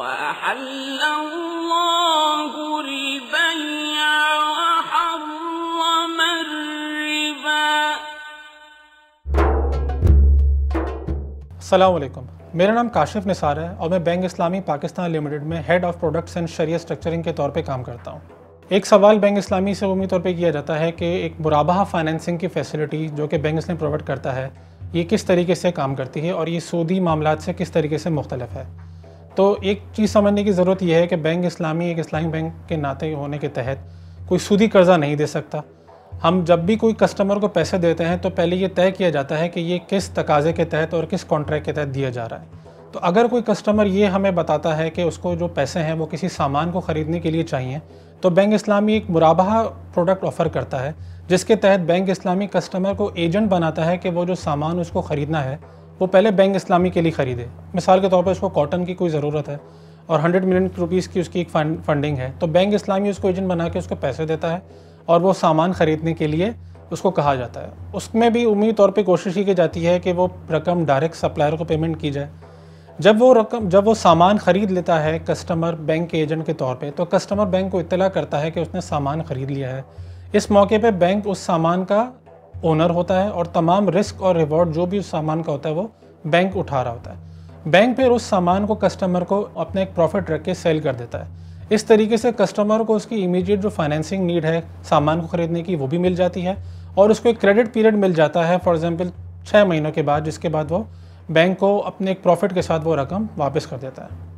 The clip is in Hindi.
وأحل अलैक्म मेरा नाम काशिफ निसार है और मैं बैंक इस्लामी पाकिस्तान लिमिटेड में head of products and Shariah structuring के तौर पे काम करता हूँ एक सवाल बैंक इस्लामी से उम्मीद तौर पे किया जाता है कि एक मुराबा फाइनेंसिंग की फैसिलिटी जो कि बैंक इसमें प्रोवाइड करता है ये किस तरीके से काम करती है और ये सूदी मामला से किस तरीके से मुख्तलिफ है तो एक चीज़ समझने की ज़रूरत यह है कि बैंक इस्लामी एक इस्लामी बैंक के नाते होने के तहत कोई सूदी कर्ज़ा नहीं दे सकता हम जब भी कोई कस्टमर को पैसे देते हैं तो पहले ये तय किया जाता है कि ये किस तकाजे के तहत और किस कॉन्ट्रैक्ट के तहत दिया जा रहा है तो अगर कोई कस्टमर ये हमें बताता है कि उसको जो पैसे हैं वो किसी सामान को ख़रीदने के लिए चाहिए तो बैंक इस्लामी एक मुराबा प्रोडक्ट ऑफ़र करता है जिसके तहत बैंक इस्लामी कस्टमर को एजेंट बनाता है कि वो जो सामान उसको ख़रीदना है वो पहले बैंक इस्लामी के लिए ख़रीदे मिसाल के तौर पर उसको कॉटन की कोई ज़रूरत है और हंड्रेड मिलियन रुपीज़ की उसकी एक फंडिंग है तो बैंक इस्लामी उसको एजेंट बना के उसको पैसे देता है और वो सामान ख़रीदने के लिए उसको कहा जाता है उसमें भी उम्मीद तौर पे कोशिश की जाती है कि वो रकम डायरेक्ट सप्लायर को पेमेंट की जाए जब वो रकम जब वो सामान ख़रीद लेता है कस्टमर बैंक के एजेंट के तौर पे तो कस्टमर बैंक को इतला करता है कि उसने सामान ख़रीद लिया है इस मौके पे बैंक उस सामान का ओनर होता है और तमाम रिस्क और रिवॉर्ड जो भी उस सामान का होता है वो बैंक उठा रहा होता है बैंक फिर उस सामान को कस्टमर को अपना एक प्रॉफिट रख के सेल कर देता है इस तरीके से कस्टमर को उसकी इमीडिएट जो फाइनेंसिंग नीड है सामान को ख़रीदने की वो भी मिल जाती है और उसको एक क्रेडिट पीरियड मिल जाता है फॉर एग्ज़ाम्पल छः महीनों के बाद जिसके बाद वो बैंक को अपने एक प्रॉफिट के साथ वो रकम वापस कर देता है